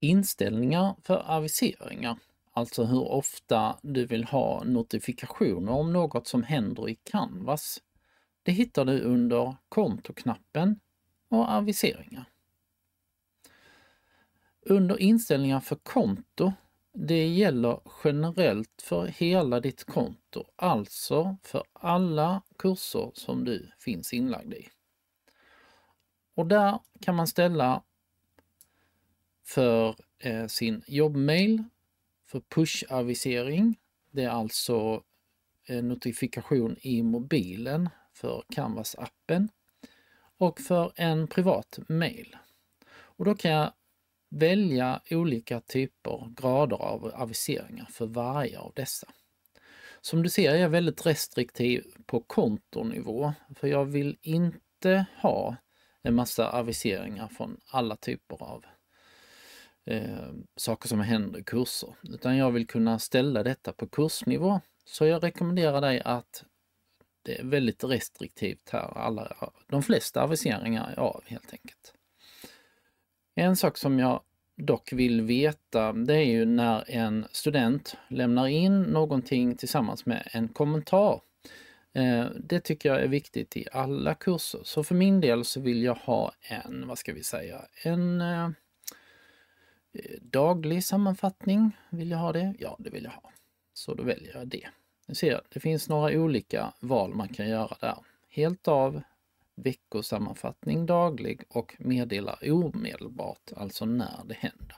inställningar för aviseringar, alltså hur ofta du vill ha notifikationer om något som händer i Canvas. Det hittar du under kontoknappen och aviseringar. Under inställningar för konto, det gäller generellt för hela ditt konto, alltså för alla kurser som du finns inlagd i. Och där kan man ställa för eh, sin jobbmail, för pushavisering. Det är alltså eh, notifikation i mobilen för Canvas-appen och för en privat mail. Och då kan jag välja olika typer, grader av aviseringar för varje av dessa. Som du ser är jag väldigt restriktiv på kontonivå, för jag vill inte ha en massa aviseringar från alla typer av eh, saker som händer i kurser, utan jag vill kunna ställa detta på kursnivå. Så jag rekommenderar dig att det är väldigt restriktivt här. Alla, de flesta aviseringar är av helt enkelt. En sak som jag dock vill veta, det är ju när en student lämnar in någonting tillsammans med en kommentar. Eh, det tycker jag är viktigt i alla kurser. Så för min del så vill jag ha en, vad ska vi säga, en eh, Daglig sammanfattning, vill jag ha det? Ja, det vill jag ha. Så då väljer jag det. Nu ser jag, det finns några olika val man kan göra där. Helt av, veckosammanfattning daglig och meddela omedelbart, alltså när det händer.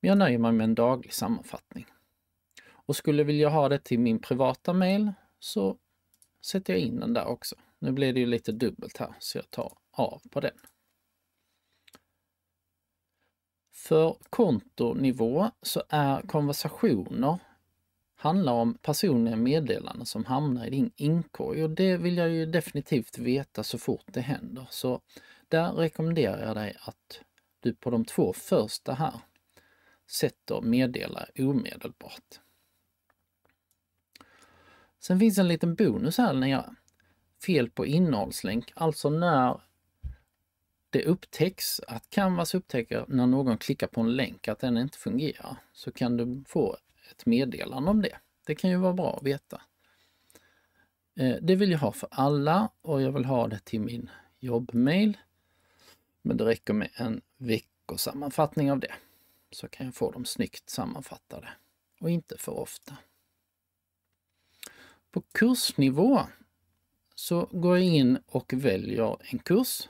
Jag nöjer mig med en daglig sammanfattning. Och skulle jag vilja ha det till min privata mail så sätter jag in den där också. Nu blir det ju lite dubbelt här så jag tar av på den. För kontonivå så är konversationer handlar om personliga meddelanden som hamnar i din inkorg och det vill jag ju definitivt veta så fort det händer. Så där rekommenderar jag dig att du på de två första här sätter meddela omedelbart. Sen finns en liten bonus här när jag fel på innehållslänk, alltså när det upptäcks, att Canvas upptäcker när någon klickar på en länk att den inte fungerar, så kan du få ett meddelande om det. Det kan ju vara bra att veta. Eh, det vill jag ha för alla och jag vill ha det till min jobbmail. Men det räcker med en veckosammanfattning av det, så kan jag få dem snyggt sammanfattade och inte för ofta. På kursnivå så går jag in och väljer en kurs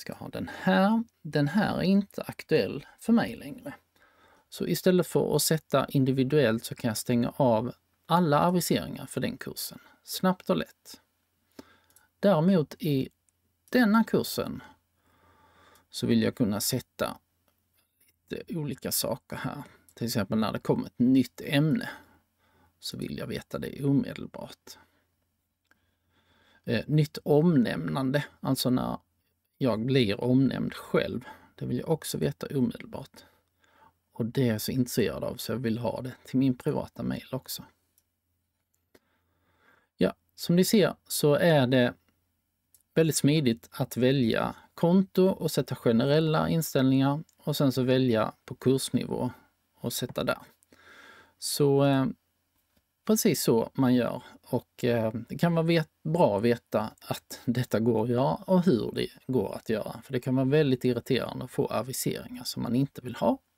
ska ha den här. Den här är inte aktuell för mig längre. Så istället för att sätta individuellt så kan jag stänga av alla aviseringar för den kursen, snabbt och lätt. Däremot i denna kursen så vill jag kunna sätta lite olika saker här. Till exempel när det kommer ett nytt ämne så vill jag veta det omedelbart. Eh, nytt omnämnande, alltså när jag blir omnämnd själv. Det vill jag också veta omedelbart. Och det är jag så intresserad av så jag vill ha det till min privata mail också. Ja, som ni ser så är det väldigt smidigt att välja konto och sätta generella inställningar och sen så välja på kursnivå och sätta där. Så eh, precis så man gör och eh, det kan vara vet, bra att veta att detta går att göra och hur det går att göra. För det kan vara väldigt irriterande att få aviseringar som man inte vill ha